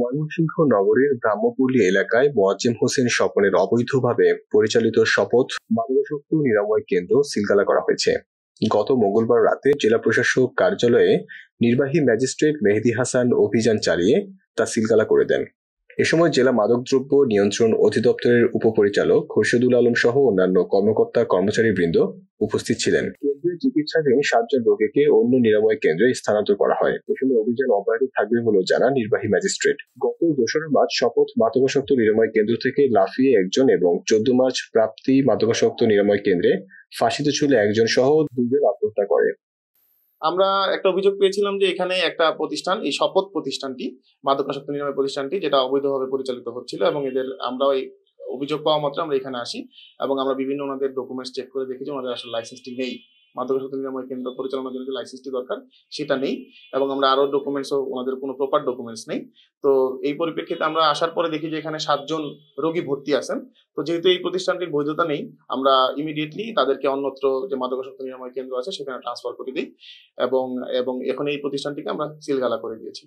ময়মনসিংহ নগরের ব্রাহ্মপল্লী এলাকায় মোয়াজ্জেম হোসেন স্বপনের অবৈধভাবে পরিচালিত শপথ মাদকাসক্ত নিরাময় কেন্দ্র সিলগালা করা হয়েছে গত মঙ্গলবার রাতে জেলা প্রশাসক কার্যালয়ে নির্বাহী ম্যাজিস্ট্রেট মেহেদি হাসান অভিযান চালিয়ে তা সিলগালা করে দেন এ সময় জেলা মাদকদ্রব্য নিয়ন্ত্রণ অধিদপ্তরের উপপরিচালক খোরশেদুল আলম সহ অন্যান্য কর্মকর্তা কর্মচারীবৃন্দ উপস্থিত ছিলেন হলে চিকিৎসাধীন সাতজন রোগীকে অন্য নিরাময় কেন্দ্রে স্থানান্তর করা হয় এখানে অভিযান অব্যাহত থাকবে বলে জানা নির্বাহী ম্যাজিস্ট্রেট গত দোসরা মার্চ শপথ মাদকাসক্ত নিরাময় কেন্দ্র থেকে লাফিয়ে একজন এবং চোদ্দ মার্চ প্রাপ্তি মাদকাসক্ত নিরাময় কেন্দ্রে ফাঁসিতে ছুলে একজন সহ দুজন আত্মহত্যা করে আমরা একটা অভিযোগ পেয়েছিলাম যে এখানে একটা প্রতিষ্ঠান এই শপথ প্রতিষ্ঠানটি মাদকাসক্ত নিরাময় প্রতিষ্ঠানটি যেটা অবৈধভাবে পরিচালিত হচ্ছিল এবং এদের আমরা ওই অভিযোগ পাওয়া মাত্র আমরা এখানে আসি এবং আমরা বিভিন্ন ওনাদের ডকুমেন্টস চেক করে দেখি যে ওনাদের আসলে লাইসেন্সটি নেই মাদক সাথে নিরাময় কেন্দ্র পরিচালনার জন্য যে লাইসেন্সটি দরকার সেটা নেই এবং আমরা আরও ডকুমেন্টসও ওনাদের কোনো প্রপার ডকুমেন্টস নেই তো এই পরিপ্রেক্ষিতে আমরা আসার পরে দেখি যে এখানে সাতজন রোগী ভর্তি আছেন তো যেহেতু এই প্রতিষ্ঠানটির বৈধতা নেই আমরা ইমিডিয়েটলি তাদেরকে অন্যত্র যে মাদকাসক্ত নিরাময় কেন্দ্র আছে সেখানে ট্রান্সফার করে দিই এবং এবং এখন এই প্রতিষ্ঠানটিকে আমরা সিলগালা করে দিয়েছি